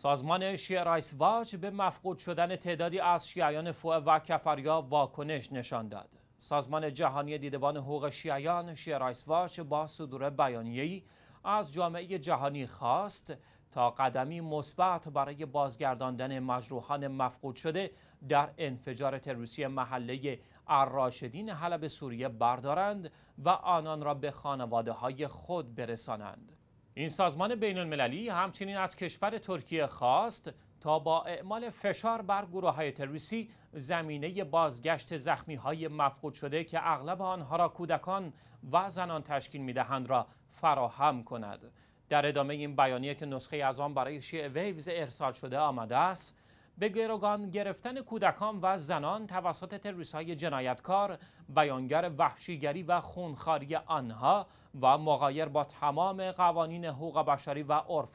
سازمان شیعه رایس واچ به مفقود شدن تعدادی از شیعیان فوع و کفریا واکنش نشان داد. سازمان جهانی دیدبان حقوق شیعیان شیعه رایس واچ با صدور بیانیه‌ای از جامعه جهانی خواست تا قدمی مثبت برای بازگرداندن مجروحان مفقود شده در انفجار تروریستی محله الراشدین حلب سوریه بردارند و آنان را به خانواده های خود برسانند. این سازمان بین المللی همچنین از کشور ترکیه خواست تا با اعمال فشار بر گروه های تروریستی زمینه بازگشت زخمی های مفقود شده که اغلب آنها را کودکان و زنان تشکیل میدهند را فراهم کند. در ادامه این بیانیه که نسخه از آن برای شیع ویوز ارسال شده آمده است، به گروگان گرفتن کودکان و زنان توسط تروریست‌های جنایتکار بیانگر وحشیگری و خونخاری آنها و مغایر با تمام قوانین حقوق بشری و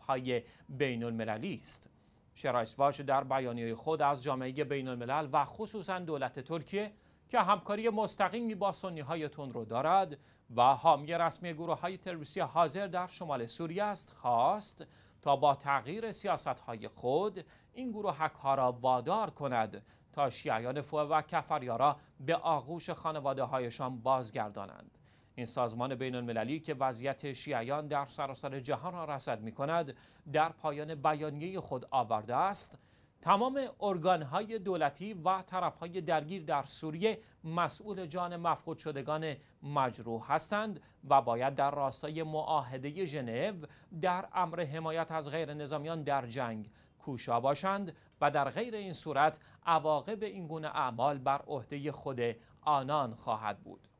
های بین المللی است. شرایسواش در بیانیه خود از جامعه بین و خصوصا دولت ترکیه که همکاری مستقیمی با سنی های رو دارد و حامی رسمی گروه های تروریستی حاضر در شمال سوریه است خواست تا با تغییر سیاستهای خود این گروه ها را وادار کند تا شیعیان فوه و را به آغوش خانواده هایشان بازگردانند. این سازمان بین المللی که وضعیت شیعیان در سراسر جهان را رسد می کند در پایان بیانیه خود آورده است تمام ارگانهای دولتی و طرفهای درگیر در سوریه مسئول جان مفقود شدگان مجروح هستند و باید در راستای معاهده ژنو در امر حمایت از غیر نظامیان در جنگ کوشا باشند و در غیر این صورت عواقب این گونه اعمال بر عهده خود آنان خواهد بود